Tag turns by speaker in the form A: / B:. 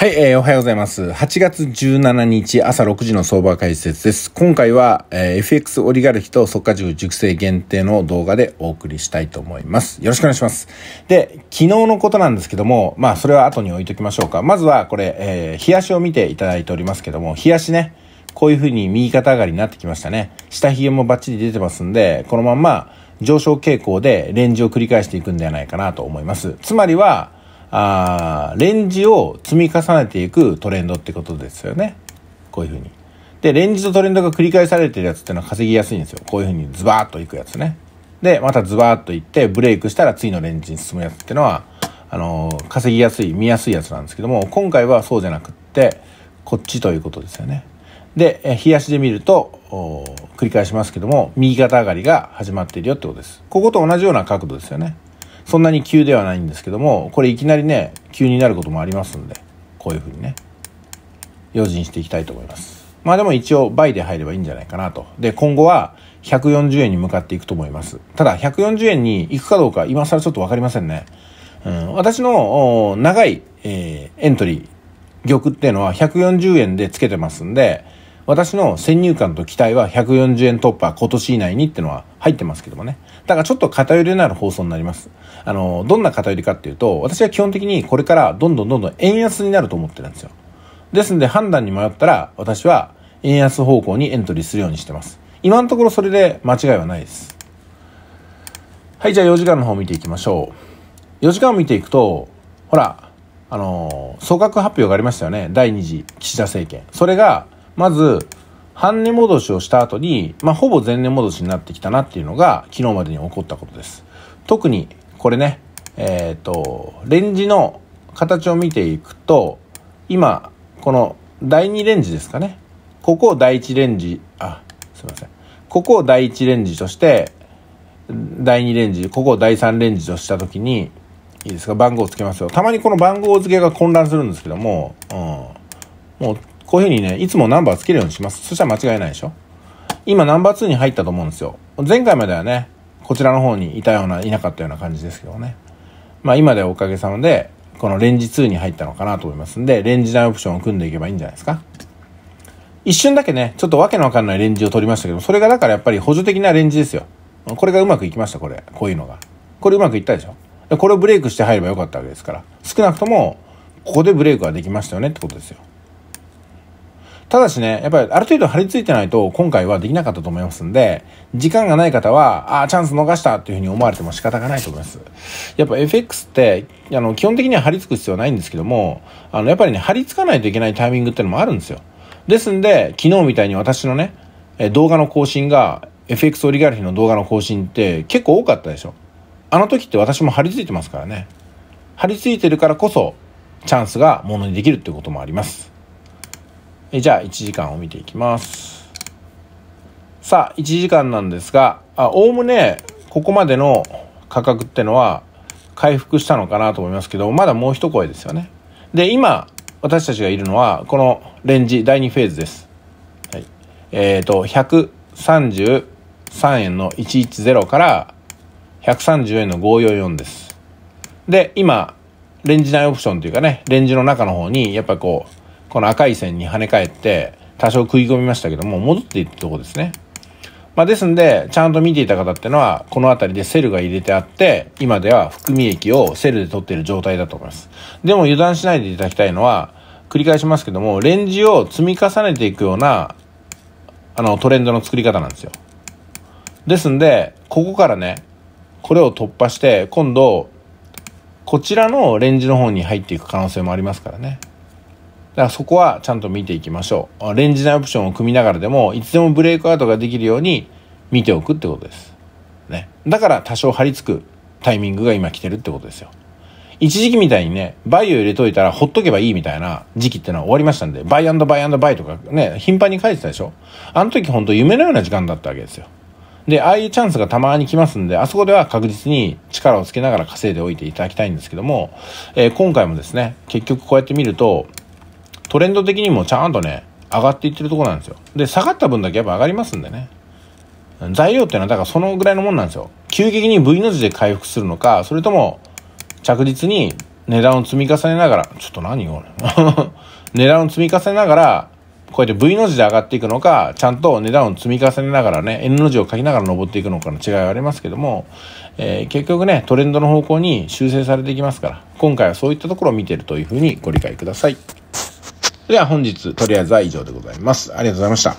A: はい、えー、おはようございます。8月17日朝6時の相場解説です。今回は、えー、FX オリガルヒと速化塾熟成限定の動画でお送りしたいと思います。よろしくお願いします。で、昨日のことなんですけども、まあ、それは後に置いときましょうか。まずは、これ、えー、冷やしを見ていただいておりますけども、冷やしね、こういう風に右肩上がりになってきましたね。下髭もバッチリ出てますんで、このまま上昇傾向でレンジを繰り返していくんではないかなと思います。つまりは、あレンジを積み重ねていくトレンドってことですよね。こういうふうに。で、レンジとトレンドが繰り返されてるやつってのは稼ぎやすいんですよ。こういうふうにズバーッといくやつね。で、またズバーッといって、ブレイクしたら次のレンジに進むやつってのは、あのー、稼ぎやすい、見やすいやつなんですけども、今回はそうじゃなくって、こっちということですよね。で、冷やしで見ると、繰り返しますけども、右肩上がりが始まっているよってことです。ここと同じような角度ですよね。そんなに急ではないんですけども、これいきなりね、急になることもありますんで、こういうふうにね、用心していきたいと思います。まあでも一応倍で入ればいいんじゃないかなと。で、今後は140円に向かっていくと思います。ただ、140円に行くかどうか、今更ちょっとわかりませんね。うん、私の長い、えー、エントリー、玉っていうのは140円でつけてますんで、私の先入観と期待は140円突破今年以内にってのは入ってますけどもね。だからちょっと偏りのある放送になります。あの、どんな偏りかっていうと、私は基本的にこれからどんどんどんどん円安になると思ってるんですよ。ですんで判断に迷ったら、私は円安方向にエントリーするようにしてます。今のところそれで間違いはないです。はい、じゃあ4時間の方見ていきましょう。4時間を見ていくと、ほら、あの、総額発表がありましたよね。第2次岸田政権。それが、まず、半値戻しをした後に、まあ、ほぼ前年戻しになってきたなっていうのが、昨日までに起こったことです。特に、これね、えっ、ー、と、レンジの形を見ていくと、今、この第2レンジですかね。ここを第1レンジ、あ、すいません。ここを第1レンジとして、第2レンジ、ここを第3レンジとしたときに、いいですか、番号をつけますよ。たまにこの番号付けが混乱するんですけども、うん。もうこういうふうにね、いつもナンバーつけるようにします。そしたら間違いないでしょ今ナンバー2に入ったと思うんですよ。前回まではね、こちらの方にいたような、いなかったような感じですけどね。まあ今ではおかげさまで、このレンジ2に入ったのかなと思いますんで、レンジ内オプションを組んでいけばいいんじゃないですか。一瞬だけね、ちょっとわけのわかんないレンジを取りましたけど、それがだからやっぱり補助的なレンジですよ。これがうまくいきました、これ。こういうのが。これうまくいったでしょ。これをブレイクして入ればよかったわけですから。少なくとも、ここでブレイクはできましたよねってことですよ。ただしね、やっぱりある程度張り付いてないと今回はできなかったと思いますんで、時間がない方は、ああ、チャンス逃したっていうふうに思われても仕方がないと思います。やっぱ FX って、あの、基本的には張り付く必要はないんですけども、あの、やっぱりね、張り付かないといけないタイミングってのもあるんですよ。ですんで、昨日みたいに私のね、動画の更新が、FX オリガルヒの動画の更新って結構多かったでしょ。あの時って私も張り付いてますからね。張り付いてるからこそ、チャンスがものにできるっていうこともあります。えじゃあ1時間を見ていきます。さあ、1時間なんですが、おおむねここまでの価格ってのは回復したのかなと思いますけど、まだもう一声ですよね。で、今、私たちがいるのは、このレンジ第2フェーズです。はい、えっ、ー、と、133円の110から130円の544です。で、今、レンジ内オプションというかね、レンジの中の方に、やっぱこう、この赤い線に跳ね返って多少食い込みましたけども戻っているとこですね。まあ、ですんでちゃんと見ていた方ってのはこの辺りでセルが入れてあって今では含み益をセルで取っている状態だと思います。でも油断しないでいただきたいのは繰り返しますけどもレンジを積み重ねていくようなあのトレンドの作り方なんですよ。ですんでここからねこれを突破して今度こちらのレンジの方に入っていく可能性もありますからね。だからそこはちゃんと見ていきましょう。レンジ内オプションを組みながらでも、いつでもブレイクアウトができるように見ておくってことです。ね。だから多少張り付くタイミングが今来てるってことですよ。一時期みたいにね、バイを入れといたらほっとけばいいみたいな時期ってのは終わりましたんで、バイバイバイとかね、頻繁に書いてたでしょあの時ほんと夢のような時間だったわけですよ。で、ああいうチャンスがたまに来ますんで、あそこでは確実に力をつけながら稼いでおいていただきたいんですけども、えー、今回もですね、結局こうやって見ると、トレンド的にもちゃんとね、上がっていってるとこなんですよ。で、下がった分だけやっぱ上がりますんでね。材料っていうのはだからそのぐらいのもんなんですよ。急激に V の字で回復するのか、それとも着実に値段を積み重ねながら、ちょっと何を 値段を積み重ねながら、こうやって V の字で上がっていくのか、ちゃんと値段を積み重ねながらね、N の字を書きながら登っていくのかの違いはありますけども、えー、結局ね、トレンドの方向に修正されていきますから、今回はそういったところを見てるというふうにご理解ください。それでは本日、とりあえずは以上でございます。ありがとうございました。